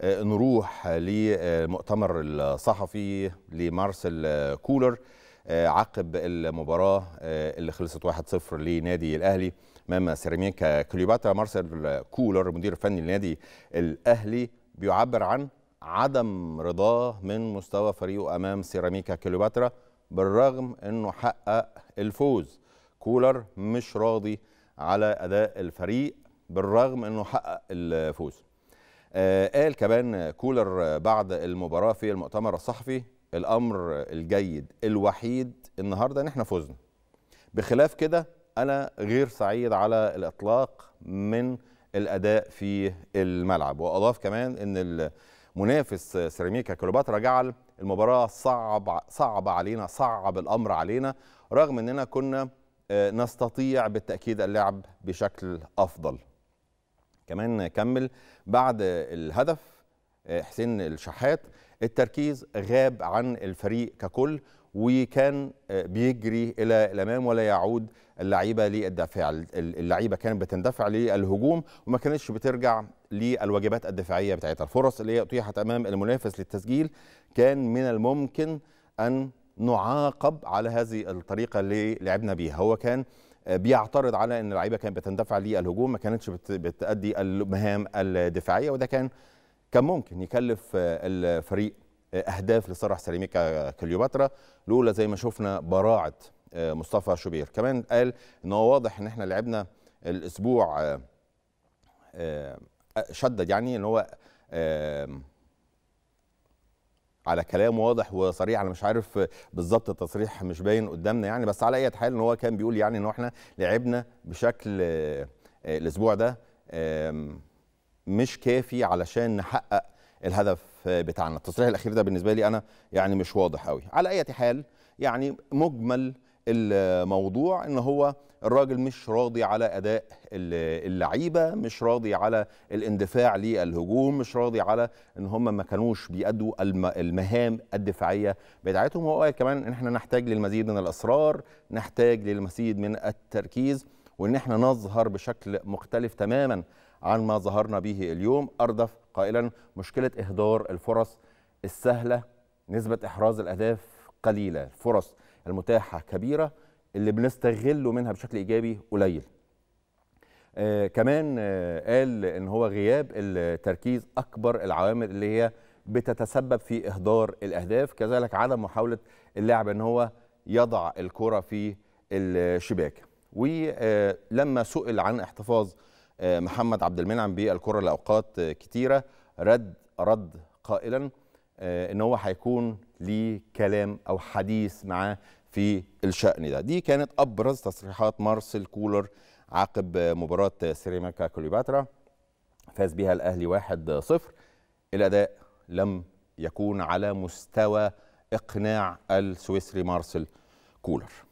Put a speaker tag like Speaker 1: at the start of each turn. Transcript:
Speaker 1: آه، نروح للمؤتمر الصحفي لمارسيل كولر آه، عقب المباراة آه، اللي خلصت 1-0 لنادي الأهلي أمام سيراميكا كليوباترا مارسيل كولر مدير فني لنادي الأهلي بيعبر عن عدم رضاه من مستوى فريقه أمام سيراميكا كليوباترا بالرغم أنه حقق الفوز كولر مش راضي على أداء الفريق بالرغم أنه حقق الفوز آه، قال كمان كولر بعد المباراة في المؤتمر الصحفي الأمر الجيد الوحيد النهاردة إن إحنا فزنا بخلاف كده أنا غير سعيد على الإطلاق من الأداء في الملعب وأضاف كمان أن المنافس سيراميكا كليوباترا جعل المباراة صعب صعب علينا صعب الأمر علينا رغم أننا كنا آه، نستطيع بالتأكيد اللعب بشكل أفضل كمان كمل بعد الهدف آه، حسين الشحات التركيز غاب عن الفريق ككل وكان آه، بيجري الى الامام ولا يعود اللعيبه للدفاع اللعيبه كانت بتندفع للهجوم وما كانتش بترجع للواجبات الدفاعيه بتاعتها الفرص اللي هي اتيحت امام المنافس للتسجيل كان من الممكن ان نعاقب على هذه الطريقه اللي لعبنا بيها هو كان آه، بيعترض على ان اللعيبه كانت بتندفع للهجوم ما كانتش بتأدي المهام الدفاعيه وده كان كان ممكن يكلف آه، الفريق آه، اهداف لصرح سيراميكا كليوباترا لولا زي ما شفنا براعه مصطفى شوبير كمان قال ان هو واضح ان احنا لعبنا الاسبوع شدد يعني ان هو على كلام واضح وصريح انا مش عارف بالظبط التصريح مش باين قدامنا يعني بس على اي حال ان هو كان بيقول يعني ان احنا لعبنا بشكل آه، الاسبوع ده مش كافي علشان نحقق الهدف بتاعنا التصريح الاخير ده بالنسبه لي انا يعني مش واضح قوي على اي حال يعني مجمل الموضوع ان هو الراجل مش راضي على اداء اللعيبه مش راضي على الاندفاع للهجوم مش راضي على ان هم ما كانوش بيأدوا المهام الدفاعيه بتاعتهم هو قال كمان ان احنا نحتاج للمزيد من الاسرار نحتاج للمزيد من التركيز وان احنا نظهر بشكل مختلف تماما عن ما ظهرنا به اليوم اردف قائلا مشكله اهدار الفرص السهله نسبه احراز الاهداف قليله الفرص المتاحه كبيره اللي بنستغله منها بشكل ايجابي قليل آه كمان آه قال ان هو غياب التركيز اكبر العوامل اللي هي بتتسبب في اهدار الاهداف كذلك عدم محاوله اللاعب ان هو يضع الكره في الشباك ولما سئل عن احتفاظ آه، محمد عبد المنعم بالكره لاوقات كتيره رد رد قائلا آه، ان هو هيكون ليه كلام او حديث معاه في الشأن ده دي كانت أبرز تصريحات مارسيل كولر عقب مباراة سيراميكا كليوباترا فاز بها الاهلي واحد صفر الأداء لم يكون على مستوى إقناع السويسري مارسيل كولر